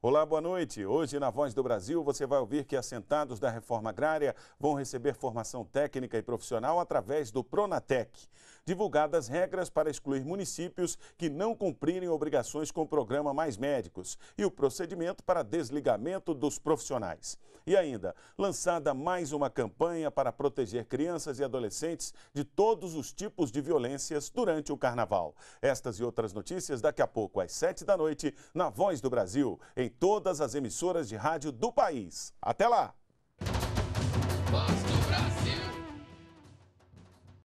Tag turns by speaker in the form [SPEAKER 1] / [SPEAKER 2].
[SPEAKER 1] Olá, boa noite. Hoje, na Voz do Brasil, você vai ouvir que assentados da reforma agrária vão receber formação técnica e profissional através do Pronatec. Divulgadas regras para excluir municípios que não cumprirem obrigações com o programa Mais Médicos e o procedimento para desligamento dos profissionais. E ainda, lançada mais uma campanha para proteger crianças e adolescentes de todos os tipos de violências durante o carnaval. Estas e outras notícias daqui a pouco, às 7 da noite, na Voz do Brasil, em todas as emissoras de rádio do país. Até lá!